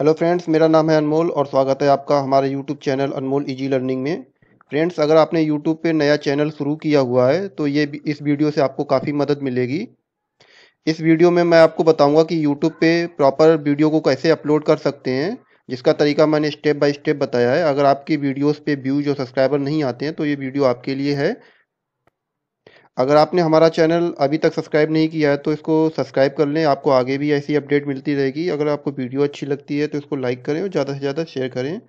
hello friends मेरा नाम है अनमोल और स्वागत है आपका हमारे YouTube channel Anmol Easy Learning में फ्रेंड्स अगर आपने यूट्यूब पे नया चैनल शुरू किया हुआ है तो ये इस वीडियो से आपको काफ़ी मदद मिलेगी इस वीडियो में मैं आपको बताऊंगा कि यूट्यूब पे प्रॉपर वीडियो को कैसे अपलोड कर सकते हैं जिसका तरीका मैंने स्टेप बाई स्टेप बताया है अगर आपकी वीडियोज़ पर व्यूज और सब्सक्राइबर नहीं आते हैं तो ये वीडियो आपके लिए है अगर आपने हमारा चैनल अभी तक सब्सक्राइब नहीं किया है तो इसको सब्सक्राइब कर लें आपको आगे भी ऐसी अपडेट मिलती रहेगी अगर आपको वीडियो अच्छी लगती है तो इसको लाइक करें और ज़्यादा से ज़्यादा शेयर करें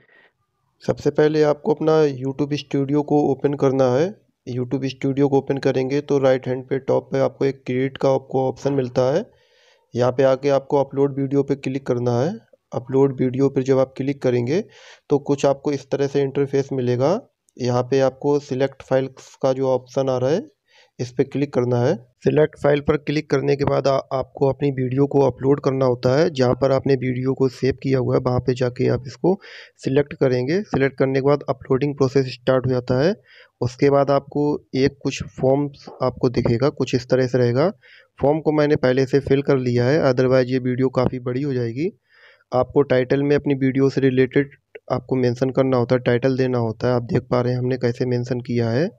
सबसे पहले आपको अपना यूट्यूब स्टूडियो को ओपन करना है यूट्यूब स्टूडियो को ओपन करेंगे तो राइट हैंड पे टॉप पे आपको एक क्रिएट का आपको ऑप्शन मिलता है यहाँ पे आके आपको अपलोड वीडियो पे क्लिक करना है अपलोड वीडियो पर जब आप क्लिक करेंगे तो कुछ आपको इस तरह से इंटरफेस मिलेगा यहाँ पे आपको सिलेक्ट फाइल्स का जो ऑप्शन आ रहा है इस पर क्लिक करना है सिलेक्ट फाइल पर क्लिक करने के बाद आ, आपको अपनी वीडियो को अपलोड करना होता है जहाँ पर आपने वीडियो को सेव किया हुआ है वहाँ पे जाके आप इसको सिलेक्ट करेंगे सिलेक्ट करने के बाद अपलोडिंग प्रोसेस स्टार्ट हो जाता है उसके बाद आपको एक कुछ फॉर्म्स आपको दिखेगा कुछ इस तरह से रहेगा फॉर्म को मैंने पहले से फिल कर लिया है अदरवाइज़ ये वीडियो काफ़ी बड़ी हो जाएगी आपको टाइटल में अपनी वीडियो से रिलेटेड आपको मेंशन करना होता है टाइटल देना होता है आप देख पा रहे हैं हमने कैसे मेंशन किया है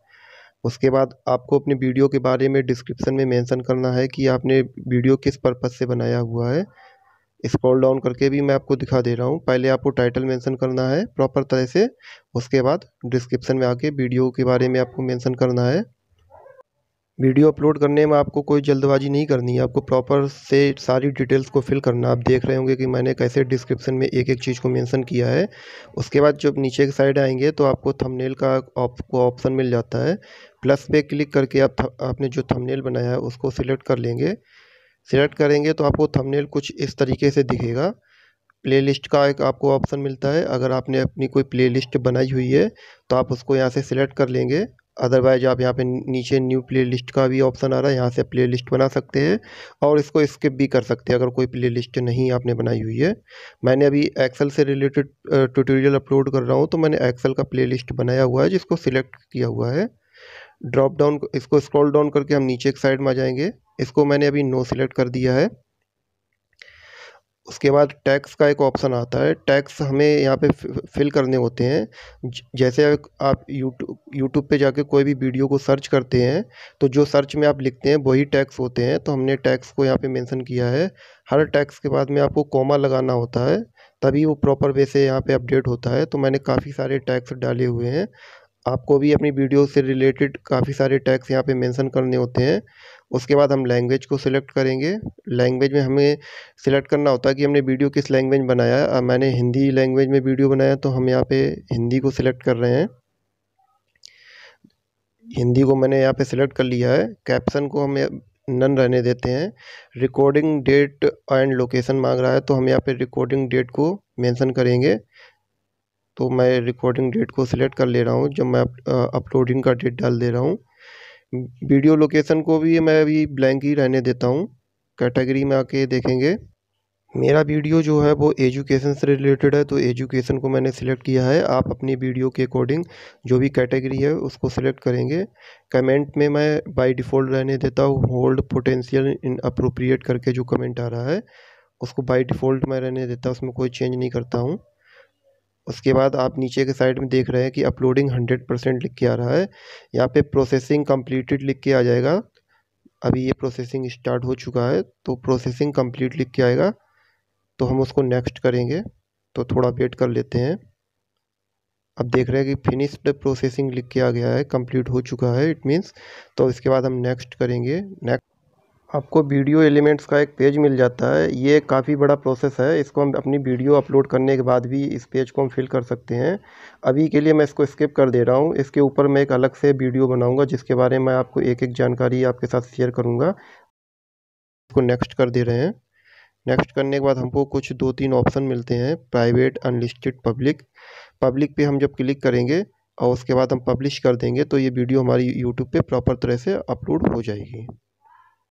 उसके बाद आपको अपनी वीडियो के बारे में डिस्क्रिप्शन में मेंशन करना है कि आपने वीडियो किस पर्पज़ से बनाया हुआ है स्क्रॉल डाउन करके भी मैं आपको दिखा दे रहा हूँ पहले आपको टाइटल मेंशन करना है प्रॉपर तरह से उसके बाद डिस्क्रिप्शन में आके वीडियो के बारे में आपको मेंशन करना है वीडियो अपलोड करने में आपको कोई जल्दबाजी नहीं करनी है आपको प्रॉपर से सारी डिटेल्स को फिल करना आप देख रहे होंगे कि मैंने कैसे डिस्क्रिप्शन में एक एक चीज़ को मेंशन किया है उसके बाद जब नीचे के साइड आएंगे तो आपको थंबनेल का आपको ऑप्शन मिल जाता है प्लस पे क्लिक करके आप थ, आपने जो थंबनेल बनाया है उसको सिलेक्ट कर लेंगे सिलेक्ट करेंगे तो आपको थमनेल कुछ इस तरीके से दिखेगा प्ले का एक आपको ऑप्शन मिलता है अगर आपने अपनी कोई प्ले बनाई हुई है तो आप उसको यहाँ से सिलेक्ट कर लेंगे अदरवाइज आप यहाँ पे नीचे न्यू प्लेलिस्ट का भी ऑप्शन आ रहा है यहाँ से लिस्ट बना सकते हैं और इसको स्किप भी कर सकते हैं अगर कोई प्लेलिस्ट नहीं आपने बनाई हुई है मैंने अभी एक्सेल से रिलेटेड ट्यूटोरियल अपलोड कर रहा हूँ तो मैंने एक्सेल का प्लेलिस्ट बनाया हुआ है जिसको सिलेक्ट किया हुआ है ड्रॉप डाउन इसको स्क्रॉल डाउन करके हम नीचे एक साइड में आ जाएंगे इसको मैंने अभी नो सिलेक्ट कर दिया है उसके बाद टैक्स का एक ऑप्शन आता है टैक्स हमें यहाँ पे फिल करने होते हैं जैसे आप यूट्यूब यूट्यूब पे जाके कोई भी वीडियो को सर्च करते हैं तो जो सर्च में आप लिखते हैं वही टैक्स होते हैं तो हमने टैक्स को यहाँ पे मेंशन किया है हर टैक्स के बाद में आपको कॉमा लगाना होता है तभी वो प्रॉपर वे से यहाँ पर अपडेट होता है तो मैंने काफ़ी सारे टैक्स डाले हुए हैं आपको भी अपनी वीडियो से रिलेटेड काफ़ी सारे टैक्स यहाँ पे मेंशन करने होते हैं उसके बाद हम लैंग्वेज को सिलेक्ट करेंगे लैंग्वेज में हमें सिलेक्ट करना होता है कि हमने वीडियो किस लैंग्वेज में बनाया है मैंने हिंदी लैंग्वेज में वीडियो बनाया तो हम यहाँ पे हिंदी को सिलेक्ट कर रहे हैं हिंदी को मैंने यहाँ पे सिलेक्ट कर लिया है कैप्सन को हम नन रहने देते हैं रिकॉर्डिंग डेट एंड लोकेशन मांग रहा है तो हम यहाँ पर रिकॉर्डिंग डेट को मैंसन करेंगे तो मैं रिकॉर्डिंग डेट को सिलेक्ट कर ले रहा हूँ जब मैं अपलोडिंग का डेट डाल दे रहा हूँ वीडियो लोकेशन को भी मैं अभी ब्लैंक ही रहने देता हूँ कैटेगरी में आके देखेंगे मेरा वीडियो जो है वो एजुकेशन से रिलेटेड है तो एजुकेशन को मैंने सिलेक्ट किया है आप अपनी वीडियो के अकॉर्डिंग जो भी कैटेगरी है उसको सिलेक्ट करेंगे कमेंट में मैं बाय डिफ़ॉल्ट रहने देता हूँ होल्ड पोटेंशियल इन अप्रोप्रिएट करके जो कमेंट आ रहा है उसको बाय डिफ़ॉल्ट मैं रहने देता उसमें कोई चेंज नहीं करता हूँ उसके बाद आप नीचे के साइड में देख रहे हैं कि अपलोडिंग हंड्रेड परसेंट लिख के आ रहा है यहाँ पे प्रोसेसिंग कंप्लीटेड लिख के आ जाएगा अभी ये प्रोसेसिंग स्टार्ट हो चुका है तो प्रोसेसिंग कंप्लीट लिख के आएगा तो हम उसको नेक्स्ट करेंगे तो थोड़ा वेट कर लेते हैं अब देख रहे हैं कि फिनिश्ड प्रोसेसिंग लिख के आ गया है कम्प्लीट हो चुका है इट मीन्स तो इसके बाद हम नेक्स्ट करेंगे नेक्स्ट आपको वीडियो एलिमेंट्स का एक पेज मिल जाता है ये काफ़ी बड़ा प्रोसेस है इसको हम अपनी वीडियो अपलोड करने के बाद भी इस पेज को हम फिल कर सकते हैं अभी के लिए मैं इसको स्किप कर दे रहा हूँ इसके ऊपर मैं एक अलग से वीडियो बनाऊँगा जिसके बारे में आपको एक एक जानकारी आपके साथ शेयर करूँगा इसको नेक्स्ट कर दे रहे हैं नेक्स्ट करने के बाद हमको कुछ दो तीन ऑप्शन मिलते हैं प्राइवेट अनलिस्टेड पब्लिक पब्लिक पे हम जब क्लिक करेंगे और उसके बाद हम पब्लिश कर देंगे तो ये वीडियो हमारी यूट्यूब पे प्रॉपर तरह से अपलोड हो जाएगी